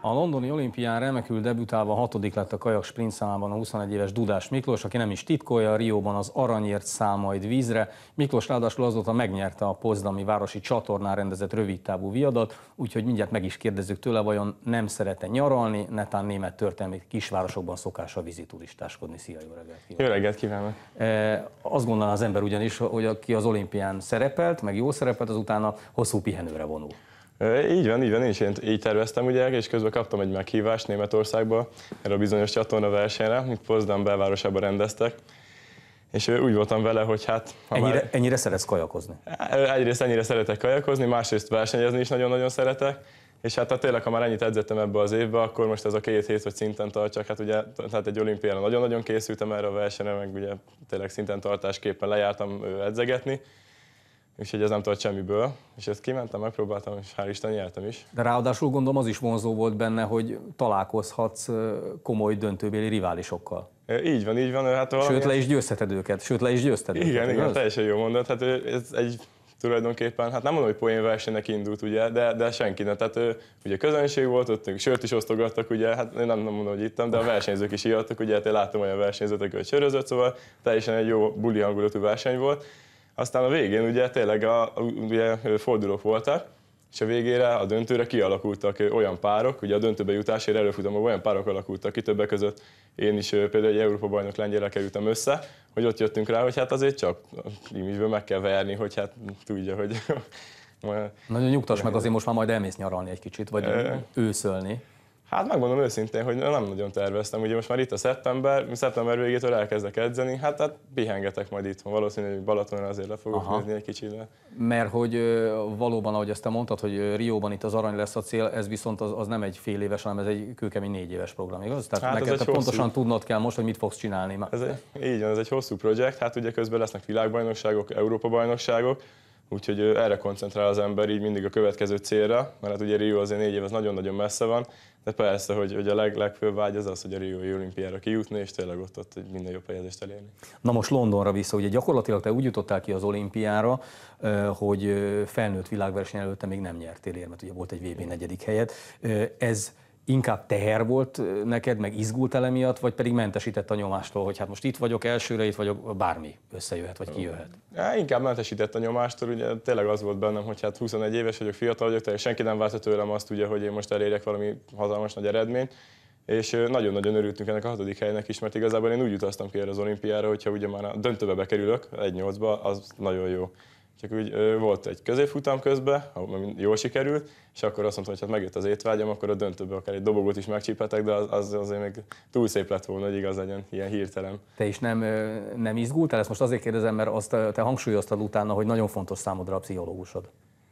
A londoni olimpián remekül debütálva hatodik lett a kajak sprint számában a 21 éves Dudás Miklós, aki nem is titkolja, a Rióban az aranyért száll majd vízre. Miklós ráadásul azóta megnyerte a Pozdami Városi Csatornán rendezett rövidtávú viadat, úgyhogy mindjárt meg is kérdezzük tőle, vajon nem szerete nyaralni, netán német történelmi kisvárosokban szokás a vízituristáskodni. Szia, jó reggelt kívánok! Jó reggelt kívánok! E, azt gondolná az ember ugyanis, hogy aki az olimpián szerepelt, meg jó szerepelt, az utána hosszú pihenőre vonul. Így van, így van, én is én így terveztem ugye, és közben kaptam egy meghívást Németországba erre a bizonyos csatorna versenyre, amit Pozdán belvárosában rendeztek, és úgy voltam vele, hogy hát... Ha ennyire, már... ennyire szeretsz kajakozni? Egyrészt ennyire szeretek kajakozni, másrészt versenyezni is nagyon-nagyon szeretek, és hát, hát tényleg, ha már ennyit edzettem ebbe az évbe, akkor most ez a két hét, hogy szinten tartsak, hát ugye tehát egy olimpiára nagyon-nagyon készültem erre a versenyre, meg ugye tényleg szinten tartásképpen lejártam edzegetni, úgyhogy ez nem tart semmiből, és ezt kimentem, megpróbáltam, és hál' Isten nyertem is. De ráadásul gondolom az is vonzó volt benne, hogy találkozhatsz komoly döntőbéli riválisokkal. Így van, így van. Hát valami... Sőt, le is győzheted őket, sőt, le is győzted igen, őket. Igen, igen, teljesen jó mondat. Hát ez egy tulajdonképpen, hát nem mondom, hogy poénversenynek indult, ugye, de, de senki nem. Tehát ugye közönség volt, ott sört is osztogattak, ugye, hát én nem, nem mondom, hogy ittam, de a versenyzők is írtak, ugye, hát én láttam olyan versenyzőt, aki sörözött, szóval teljesen egy jó buli hangulatú verseny volt. Aztán a végén ugye tényleg a, ugye fordulók voltak, és a végére, a döntőre kialakultak olyan párok, ugye a döntőbe jutásért előfutamban olyan párok alakultak ki, többek között én is például egy Európa bajnok lengyelre kerültem össze, hogy ott jöttünk rá, hogy hát azért csak imisből meg kell verni, hogy hát tudja, hogy... Nagyon nyugtass meg, azért most már majd elmész nyaralni egy kicsit, vagy őszölni. Hát megmondom őszintén, hogy nem nagyon terveztem. Ugye most már itt a szeptember, szeptember végétől elkezdek edzeni, hát, hát pihengetek majd itt, Valószínűleg hogy Balatonra azért le fogok Aha. nézni egy kicsit. De... Mert hogy valóban, ahogy ezt te mondtad, hogy Rióban itt az arany lesz a cél, ez viszont az, az nem egy fél éves, hanem ez egy kőkemény négy éves program, igaz? Tehát hát neked te hosszú... pontosan tudnod kell most, hogy mit fogsz csinálni. Ez egy, így van, ez egy hosszú projekt, hát ugye közben lesznek világbajnokságok, Európa-bajnokságok, Úgyhogy erre koncentrál az ember így mindig a következő célra, mert hát ugye Rio azért négy év az nagyon-nagyon messze van, de persze, hogy, hogy a leg, legfőbb vágy az az, hogy a Rio olimpiára kijutni, és tényleg ott, ott minden jobb helyezést elérni. Na most Londonra vissza, ugye gyakorlatilag te úgy jutottál ki az olimpiára, hogy felnőtt világverseny előtte még nem nyertél érmet, ugye volt egy VB negyedik helyet. Ez inkább teher volt neked, meg izgultál emiatt, vagy pedig mentesített a nyomástól, hogy hát most itt vagyok, elsőre itt vagyok, bármi összejöhet, vagy kijöhet? Ja, hát inkább mentesített a nyomástól, ugye tényleg az volt bennem, hogy hát 21 éves vagyok, fiatal vagyok, tehát senki nem várta tőlem azt, ugye, hogy én most elérjek valami hatalmas nagy eredményt, és nagyon-nagyon örültünk ennek a hatodik helynek is, mert igazából én úgy utaztam ki erre az olimpiára, hogyha ugye már a döntőbe bekerülök, egy nyolcba, az nagyon jó csak úgy ö, volt egy középfutam közben, ami jól sikerült, és akkor azt mondtam, hogy hát megjött az étvágyam, akkor a döntőbe akár egy dobogót is megcsíphetek, de az, az azért még túl szép lett volna, hogy igaz legyen, ilyen hirtelen. Te is nem, nem izgultál? Ezt most azért kérdezem, mert azt te hangsúlyoztad utána, hogy nagyon fontos számodra a pszichológusod.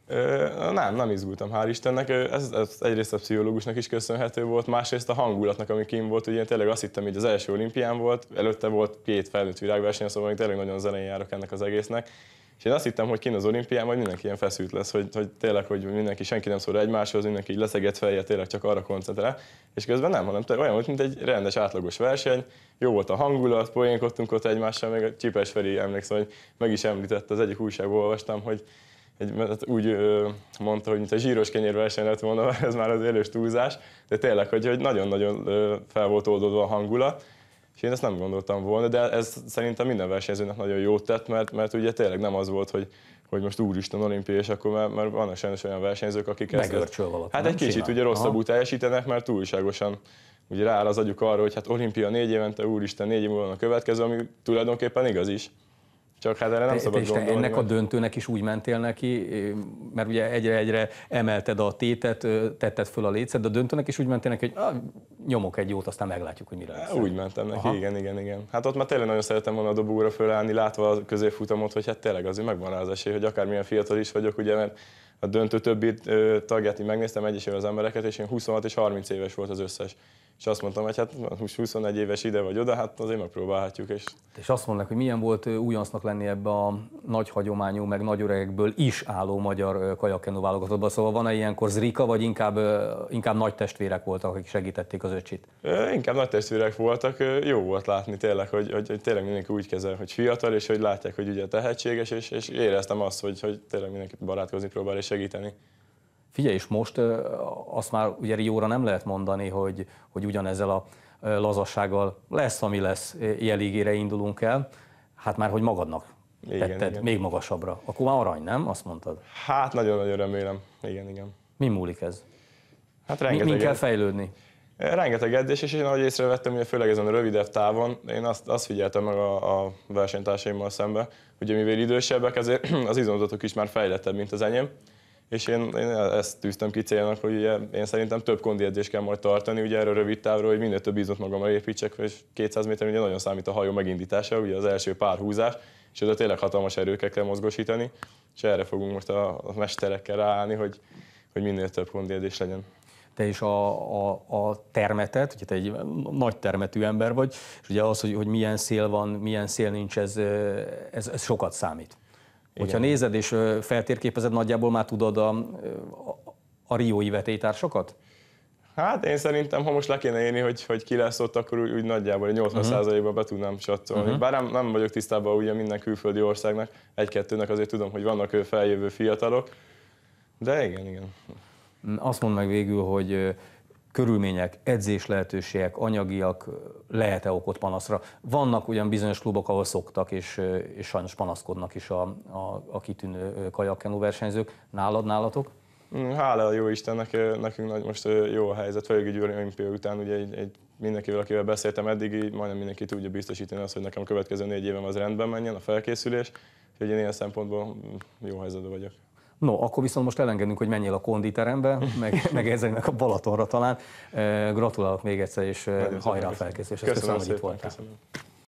Ö, nem, nem izgultam, hál' Istennek. Ez, ez egyrészt a pszichológusnak is köszönhető volt, másrészt a hangulatnak, ami kim volt. Ugye én tényleg azt hittem, hogy az első olimpián volt, előtte volt két felnőtt virágverseny, szóval még tényleg nagyon zenén járok ennek az egésznek, és én azt hittem, hogy kint az olimpián majd mindenki ilyen feszült lesz, hogy, hogy tényleg, hogy mindenki, senki nem szól egymáshoz, mindenki így leszeget fejjel, tényleg csak arra koncentrál. És közben nem, hanem olyan volt, mint egy rendes átlagos verseny. Jó volt a hangulat, poénkodtunk ott egymással, meg a Csipes Feri emlékszem, hogy meg is említette, az egyik újságból olvastam, hogy egy, úgy ö, mondta, hogy mint a zsíros verseny lett volna, ez már az élős túlzás, de tényleg, hogy nagyon-nagyon fel volt oldódva a hangulat, és én ezt nem gondoltam volna, de ez szerintem minden versenyzőnek nagyon jót tett, mert, mert ugye tényleg nem az volt, hogy, hogy most úristen olimpiai, és akkor már, már vannak sajnos olyan versenyzők, akik ezt... Megörcsöl Hát egy kicsit simán. ugye rosszabbul teljesítenek, mert túlságosan ugye rááll az agyuk arra, hogy hát olimpia négy évente, úristen, négy év múlva a következő, ami tulajdonképpen igaz is. Csak hát erre nem te, szabad te gondolni. Ennek a döntőnek is úgy mentél neki, mert ugye egyre-egyre emelted a tétet, tetted föl a lécet, de a döntőnek is úgy mentél neki, hogy ah, nyomok egy jót, aztán meglátjuk, hogy mire lesz. Úgy mentem neki, Aha. igen, igen, igen. Hát ott már tényleg nagyon szerettem volna a dobóra fölállni, látva a középfutamot, hogy hát tényleg azért megvan rá az esély, hogy akármilyen fiatal is vagyok, ugye, mert a döntő többi tagját én megnéztem egyesével az embereket, és én 26 és 30 éves volt az összes. És azt mondtam, hogy hát 21 éves ide vagy oda, hát azért megpróbálhatjuk. És, és azt mondják, hogy milyen volt újansznak lenni ebbe a nagy hagyományú, meg nagy öregekből is álló magyar kajakkenu válogatottban. Szóval van-e ilyenkor zrika, vagy inkább, inkább nagy testvérek voltak, akik segítették az öcsit? Inkább nagy testvérek voltak. Jó volt látni tényleg, hogy, hogy, hogy tényleg mindenki úgy kezel, hogy fiatal, és hogy látják, hogy ugye tehetséges, és, és éreztem azt, hogy, hogy tényleg mindenki barátkozni próbál és segíteni. Figyelj, és most azt már ugye Rióra nem lehet mondani, hogy, hogy ugyanezzel a lazassággal lesz, ami lesz, jeligére indulunk el, hát már hogy magadnak igen, tetted igen. még magasabbra. Akkor már arany, nem? Azt mondtad. Hát nagyon-nagyon remélem. Igen, igen. Mi múlik ez? Hát rengeteg. Mi, mi kell fejlődni? Eh, rengeteg edzés, és én ahogy észrevettem, hogy főleg ezen a rövidebb távon, én azt, azt figyeltem meg a, a versenytársaimmal szembe, hogy mivel idősebbek, ezért az izomzatok is már fejlettebb, mint az enyém, és én, én ezt tűztem ki célnak, hogy ugye én szerintem több edzést kell majd tartani, ugye erről rövid távról, hogy minél több izmot magamra építsek, és 200 méter, ugye nagyon számít a hajó megindítása, ugye az első pár húzás, és oda tényleg hatalmas erőkkel kell mozgosítani, és erre fogunk most a, a mesterekkel ráállni, hogy, hogy minél több edzés legyen te is a, a, a termetet, ugye te egy nagy termetű ember vagy, és ugye az, hogy, hogy milyen szél van, milyen szél nincs, ez, ez, ez sokat számít. Hogyha Igen. nézed és feltérképezed, nagyjából már tudod a, a, a riói vetélytársakat? Hát én szerintem, ha most le kéne írni, hogy, hogy ki lesz ott, akkor úgy, úgy nagyjából 80 ba uh-huh. be tudnám csatolni. Uh-huh. Mhm. Bár nem, nem vagyok tisztában ugye minden külföldi országnak, egy-kettőnek azért tudom, hogy vannak feljövő fiatalok, de igen, igen. Azt mondd meg végül, hogy körülmények, edzés lehetőségek, anyagiak, lehet-e okot panaszra. Vannak ugyan bizonyos klubok, ahol szoktak, és, és sajnos panaszkodnak is a, a, a kitűnő kajakkenú versenyzők. Nálad, nálatok? Mm, hála a jó Istennek, nekünk nagy, most jó a helyzet, Felügi Győri olimpia után ugye egy, egy mindenkivel, akivel beszéltem eddig, így majdnem mindenki tudja biztosítani azt, hogy nekem a következő négy évem az rendben menjen, a felkészülés, úgyhogy én ilyen szempontból mm, jó helyzetben vagyok. No, akkor viszont most elengedünk, hogy menjél a konditerembe, meg, meg ezzel meg a Balatonra talán. Eh, gratulálok még egyszer, és eh, Nagyon hajrá a felkészülés. Köszönöm, köszönöm, köszönöm, hogy itt voltál. Köszönöm.